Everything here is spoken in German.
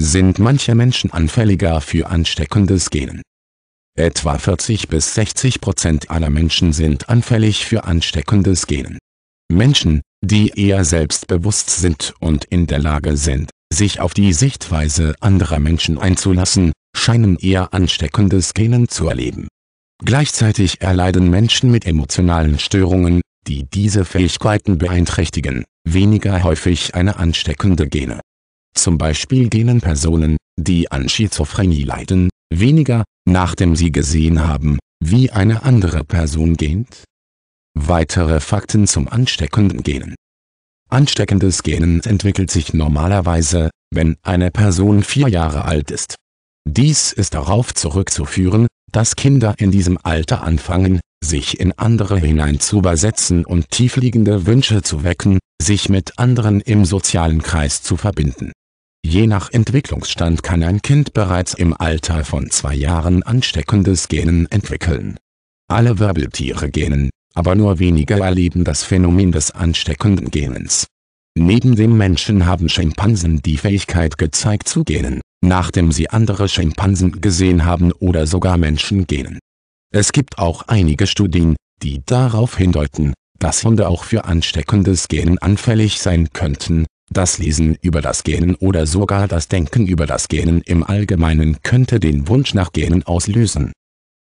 sind manche Menschen anfälliger für ansteckendes Genen. Etwa 40 bis 60 Prozent aller Menschen sind anfällig für ansteckendes Genen. Menschen, die eher selbstbewusst sind und in der Lage sind, sich auf die Sichtweise anderer Menschen einzulassen, scheinen eher ansteckendes Genen zu erleben. Gleichzeitig erleiden Menschen mit emotionalen Störungen, die diese Fähigkeiten beeinträchtigen, weniger häufig eine ansteckende Gene zum Beispiel denen Personen, die an Schizophrenie leiden, weniger, nachdem sie gesehen haben, wie eine andere Person gähnt? Weitere Fakten zum ansteckenden Genen Ansteckendes Genen entwickelt sich normalerweise, wenn eine Person vier Jahre alt ist. Dies ist darauf zurückzuführen, dass Kinder in diesem Alter anfangen, sich in andere hineinzuübersetzen und tiefliegende Wünsche zu wecken, sich mit anderen im sozialen Kreis zu verbinden Je nach Entwicklungsstand kann ein Kind bereits im Alter von zwei Jahren ansteckendes Genen entwickeln. Alle Wirbeltiere gähnen, aber nur wenige erleben das Phänomen des ansteckenden Gähnens. Neben dem Menschen haben Schimpansen die Fähigkeit gezeigt zu gähnen, nachdem sie andere Schimpansen gesehen haben oder sogar Menschen gähnen. Es gibt auch einige Studien, die darauf hindeuten, dass Hunde auch für ansteckendes Gähnen anfällig sein könnten, das Lesen über das Gähnen oder sogar das Denken über das Gähnen im Allgemeinen könnte den Wunsch nach Gähnen auslösen